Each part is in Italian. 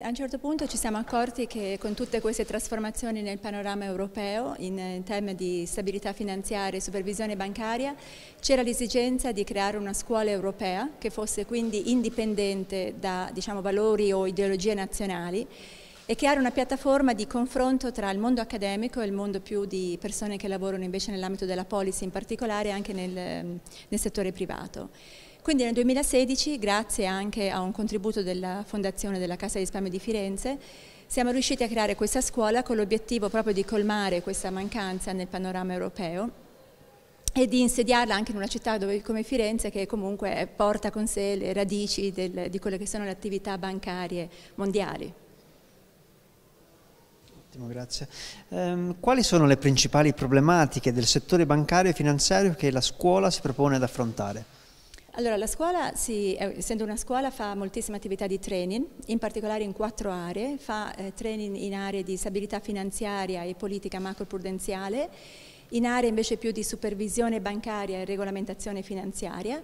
A un certo punto ci siamo accorti che con tutte queste trasformazioni nel panorama europeo in, eh, in tema di stabilità finanziaria e supervisione bancaria c'era l'esigenza di creare una scuola europea che fosse quindi indipendente da diciamo, valori o ideologie nazionali e creare una piattaforma di confronto tra il mondo accademico e il mondo più di persone che lavorano invece nell'ambito della policy in particolare anche nel, ehm, nel settore privato. Quindi nel 2016, grazie anche a un contributo della Fondazione della Casa di Risparmio di Firenze, siamo riusciti a creare questa scuola con l'obiettivo proprio di colmare questa mancanza nel panorama europeo e di insediarla anche in una città dove, come Firenze che comunque porta con sé le radici del, di quelle che sono le attività bancarie mondiali. Ottimo, grazie. Ehm, quali sono le principali problematiche del settore bancario e finanziario che la scuola si propone ad affrontare? Allora, la scuola, sì, essendo una scuola, fa moltissime attività di training, in particolare in quattro aree, fa eh, training in aree di stabilità finanziaria e politica macroprudenziale, in aree invece più di supervisione bancaria e regolamentazione finanziaria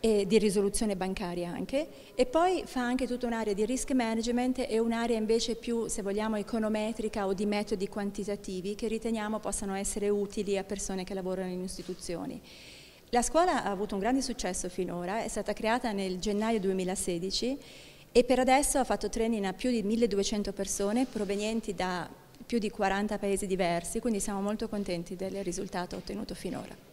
e di risoluzione bancaria anche e poi fa anche tutta un'area di risk management e un'area invece più se vogliamo econometrica o di metodi quantitativi che riteniamo possano essere utili a persone che lavorano in istituzioni. La scuola ha avuto un grande successo finora, è stata creata nel gennaio 2016 e per adesso ha fatto training a più di 1200 persone provenienti da più di 40 paesi diversi, quindi siamo molto contenti del risultato ottenuto finora.